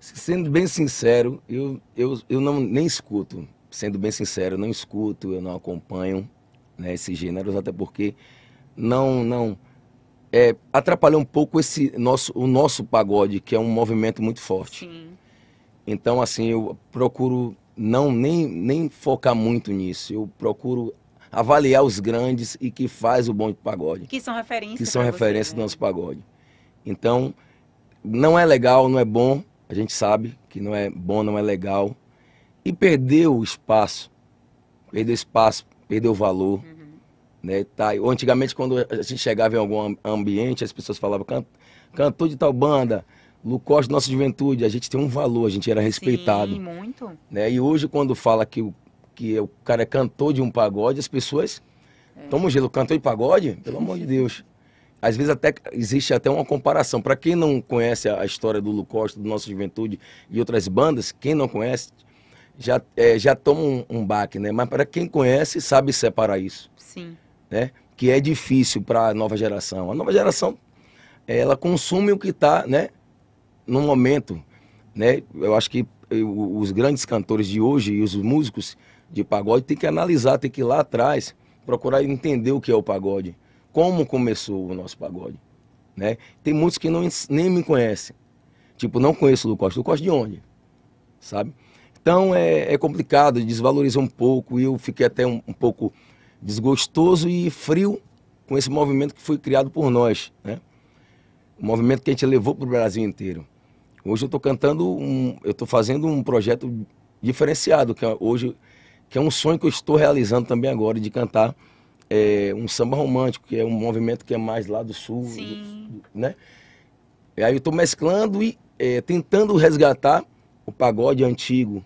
Sendo bem sincero, eu, eu, eu não, nem escuto. Sendo bem sincero, eu não escuto, eu não acompanho né, esses gêneros, até porque não não é, atrapalhou um pouco esse nosso, o nosso pagode, que é um movimento muito forte. Sim. Então, assim, eu procuro não nem, nem focar muito nisso. Eu procuro avaliar os grandes e que faz o bom de pagode. Que são referências. Que são referências do né? nosso pagode. Então, não é legal, não é bom, a gente sabe que não é bom, não é legal. E perdeu o espaço. Perdeu espaço, perdeu o valor. Uhum. Né? Tá, ou antigamente, quando a gente chegava em algum ambiente, as pessoas falavam, cantou cantor de tal banda, Lucas, nossa juventude, a gente tem um valor, a gente era respeitado. Sim, muito. Né? E hoje, quando fala que o, que o cara é cantor de um pagode, as pessoas. É. Toma um gelo, cantor de pagode? Pelo amor de Deus às vezes até existe até uma comparação. Para quem não conhece a história do Lu Costa, do Nossa Juventude e outras bandas, quem não conhece já, é, já toma um, um baque, né? Mas para quem conhece, sabe separar isso. Sim. Né? Que é difícil para a nova geração. A nova geração, ela consome o que está, né? No momento, né? Eu acho que eh, os grandes cantores de hoje e os músicos de pagode têm que analisar, têm que ir lá atrás, procurar entender o que é o pagode como começou o nosso pagode. Né? Tem muitos que não, nem me conhecem. Tipo, não conheço o Lu Costa. Lu Costa de onde? Sabe? Então é, é complicado, desvaloriza um pouco. E eu fiquei até um, um, pouco desgostoso e frio com esse movimento que foi criado por nós. Né? O movimento que a gente levou para o Brasil inteiro. Hoje eu estou cantando, um, eu estou fazendo um projeto diferenciado, que é, hoje que é um sonho que eu estou realizando também agora, de cantar é, um samba romântico, que é um movimento que é mais lá do sul, né? E aí eu estou mesclando e é, tentando resgatar o pagode antigo,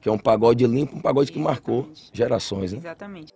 que é um pagode limpo, um pagode Exatamente. que marcou gerações, né? Exatamente.